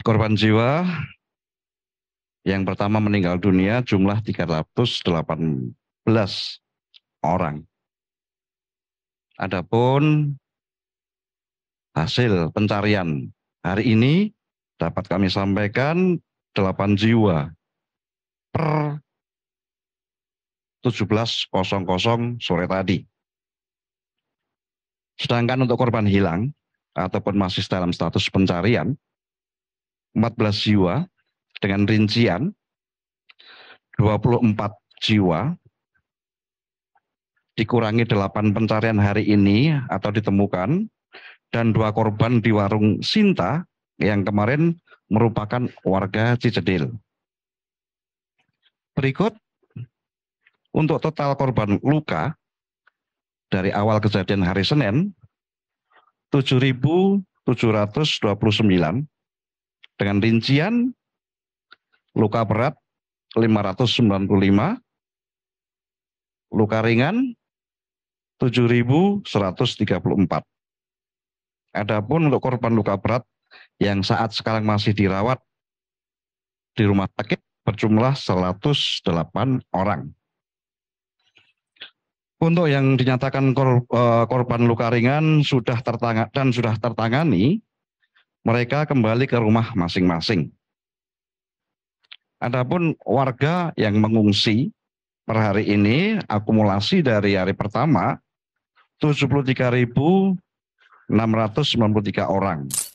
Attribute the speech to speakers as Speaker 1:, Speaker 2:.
Speaker 1: korban jiwa yang pertama meninggal dunia jumlah 318 orang. Adapun hasil pencarian hari ini dapat kami sampaikan 8 jiwa per 17.00 sore tadi. Sedangkan untuk korban hilang ataupun masih dalam status pencarian, 14 jiwa dengan rincian 24 jiwa dikurangi 8 pencarian hari ini atau ditemukan dan dua korban di warung Sinta yang kemarin merupakan warga Cijedil. Berikut untuk total korban luka dari awal kejadian hari Senin 7.729 dengan rincian luka berat 595, luka ringan 7.134. Adapun untuk korban luka berat yang saat sekarang masih dirawat di rumah sakit berjumlah 108 orang. Untuk yang dinyatakan kor, eh, korban luka ringan sudah tertangani dan sudah tertangani mereka kembali ke rumah masing-masing. Adapun warga yang mengungsi per hari ini akumulasi dari hari pertama 73.693 orang.